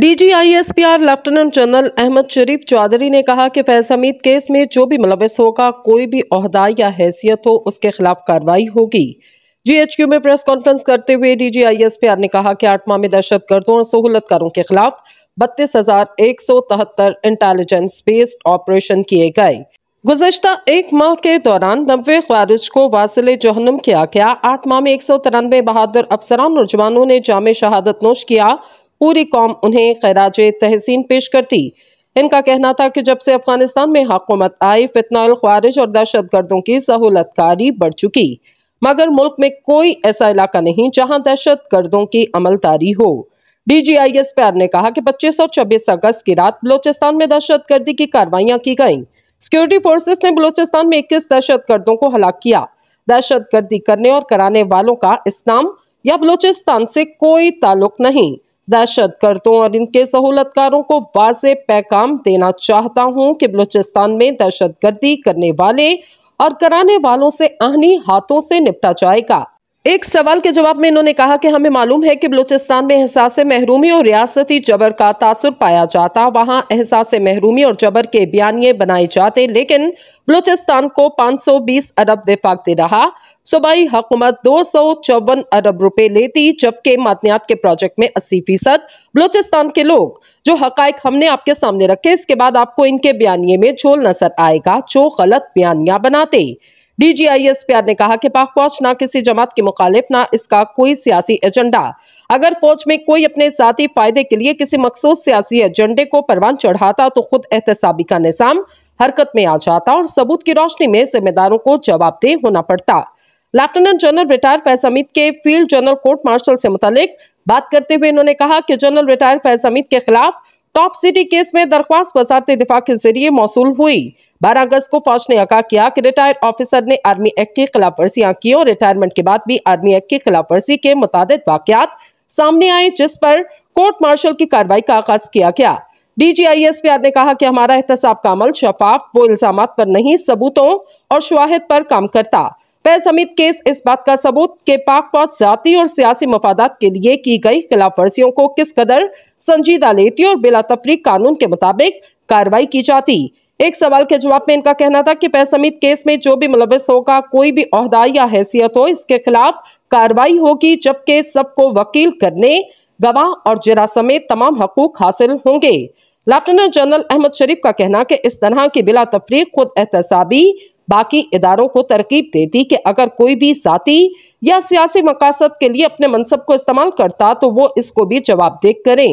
DG ISPR lieutenant general Ahmed Sharif Chaudhry ने कहा कि फैज हमीद केस में जो भी मुलविस होगा कोई भी अहदा या हैसियत हो उसके खिलाफ कार्रवाई होगी जीएचक्यू में प्रेस कॉन्फ्रेंस करते हुए डीजीआईएसपीआर ने कहा कि आठ माह में दहशतगर्दों और सहूलतकारों के खिलाफ बत्तीस हजार एक सौ तहत्तर इंटेलिजेंस बेस्ड ऑपरेशन किए गए गुजशत एक माह के दौरान नब्बे ख्वारिज को वासिल जहनम किया गया आठ माह में एक सौ तिरानवे बहादुर अफसरान और जवानों ने जाम शहादत नोश किया पूरी कौम उन्हें खैराज तहसीन पेश करती इनका कहना था कि जब से अफगानिस्तान में हकूमत आई फितना ख्वारिज और दहशत गर्दों की सहूलतकारी बढ़ चुकी मगर मुल्क में कोई ऐसा इलाका नहीं जहां दहशत गर्दों की अमलदारी हो डी जी आई एस प्यार ने कहा कि पच्चीस और छब्बीस अगस्त की रात बलोचिस्तान में दहशत गर्दी की कार्रवाइयां की गईं सिक्योरिटी फोर्सेस ने बलोचिस्तान में इक्कीस दहशत गर्दों को हलाक किया दहशत गर्दी करने और कराने वालों का इस्लाम या बलोचिस्तान से कोई ताल्लुक नहीं दहशत गर्दों और इनके सहूलतकारों को वाज पैकाम देना चाहता हूँ कि बलूचिस्तान में दहशत गर्दी करने वाले और कराने वालों से आहनी हाथों से निपटा जाएगा एक सवाल के जवाब में इन्होंने कहा कि हमें मालूम है कि बलूचिस्तान में एहसास महरूमी और रियासती जबर का तासर पाया जाता वहां एहसास महरूमी और जबर के बयानिए बनाए जाते लेकिन बलूचिस्तान को 520 अरब विफाक दे रहा सूबाई हुकूमत दो अरब रुपए लेती जबकि मातनियात के प्रोजेक्ट में 80 फीसद बलूचिस्तान के लोग जो हकायक हमने आपके सामने रखे इसके बाद आपको इनके बयानिए में झोल नजर आएगा जो गलत बयानिया बनाते डीजीआईएस प्यार ने कहा कि पाक फौज ना किसी जमात के मुखालिफ ना इसका कोई सियासी एजेंडा अगर फौज में कोई अपने साथी फायदे के लिए किसी मखसूस सियासी एजेंडे को परवान चढ़ाता तो खुद एहतसाबी का निज़ाम हरकत में आ जाता और सबूत की रोशनी में जिम्मेदारों को जवाबदेह होना पड़ता lieutenant general retire Faiz Hameed के फील्ड जनरल कोर्ट मार्शल से मुतलिक बात करते हुए उन्होंने कहा कि जनरल रिटायर फैज अमीद के खिलाफ टॉप सिटी केस में दरख्वास्त वजारत दिफा के जरिए मौसू हुई बारह अगस्त को फौज ने यका किया कि रिटायर्ड ऑफिसर ने आर्मी एक्ट की खिलाफ वर्जियाँ की और रिटायरमेंट के बाद भी आर्मी एक्ट की खिलाफ वर्जी के मुताद वाकत सामने आए जिस पर कोर्ट मार्शल की कार्रवाई का आगाज किया गया D G I S P R ने कहा कि हमारा एहतसाब का अमल शफाफ वो इल्जाम पर नहीं सबूतों और शवाहद पर काम करता पै समित केस इस बात का सबूत के पाक फौज जाति और सियासी मफादात के लिए की गई खिलाफ वर्जियों को किस कदर संजीदा लेती और बिला तफरी कानून के मुताबिक कार्रवाई की जाती एक सवाल के जवाब में इनका कहना था कि पै समित केस में जो भी मुलविस होगा कोई भी अहदा या हैसियत हो इसके खिलाफ कार्रवाई होगी जबकि सबको वकील करने गवाह और जरा समेत तमाम हकूक हासिल होंगे लेफ्टिनेंट जनरल अहमद शरीफ का कहना कि इस तरह की बिला तफरी खुद एहतसाबी बाकी इदारों को तरकीब देती कि अगर कोई भी जाती या सियासी मकासद के लिए अपने मनसब को इस्तेमाल करता तो वो इसको भी जवाब देख करें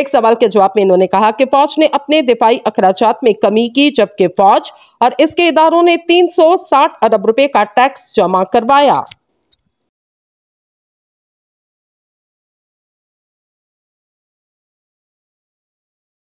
एक सवाल के जवाब में इन्होंने कहा कि फौज ने अपने दिफाई अखराज में कमी की जबकि फौज और इसके इदारों ने 360 अरब रुपए का टैक्स जमा करवाया